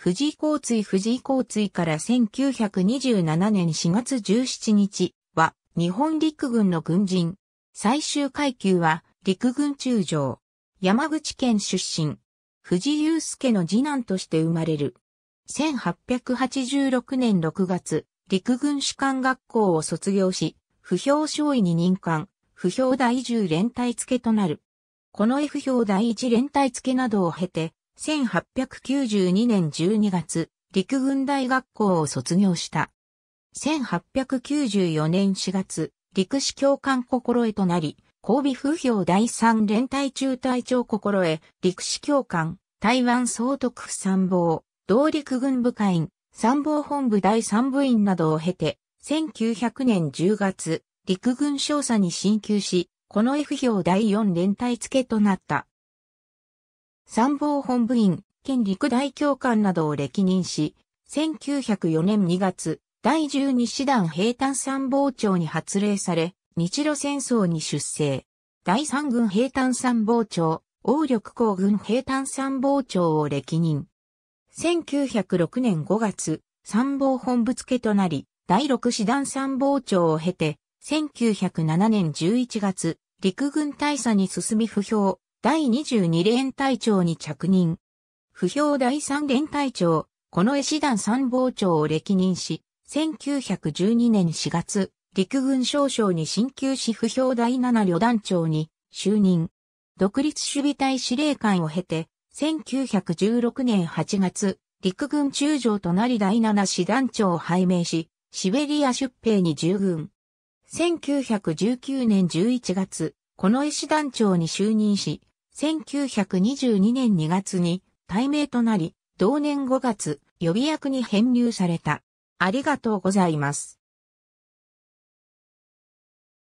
富士交通富士交通から1927年4月17日は日本陸軍の軍人。最終階級は陸軍中将。山口県出身。藤祐介の次男として生まれる。1886年6月、陸軍士官学校を卒業し、不評少尉に任官、不評第10連隊付となる。この F 評第1連隊付などを経て、1892年12月、陸軍大学校を卒業した。1894年4月、陸士教官心得となり、交尾風評第三連隊中隊長心得、陸士教官、台湾総督府参謀、同陸軍部会員、参謀本部第三部員などを経て、1900年10月、陸軍少佐に進級し、この F 評第4連隊付けとなった。参謀本部員、県陸大教官などを歴任し、1904年2月、第12師団兵隊参謀長に発令され、日露戦争に出征。第3軍兵隊参謀長、王力公軍兵隊参謀長を歴任。1906年5月、参謀本部付となり、第6師団参謀長を経て、1907年11月、陸軍大佐に進み不評、第22連隊長に着任。不評第3連隊長、この絵師団参謀長を歴任し、1912年4月、陸軍少将に進級し不評第7旅団長に就任。独立守備隊司令官を経て、1916年8月、陸軍中将となり第7師団長を拝命し、シベリア出兵に従軍。1919年11月、この絵師団長に就任し、1922年2月に対名となり、同年5月、予備役に編入された。ありがとうございます。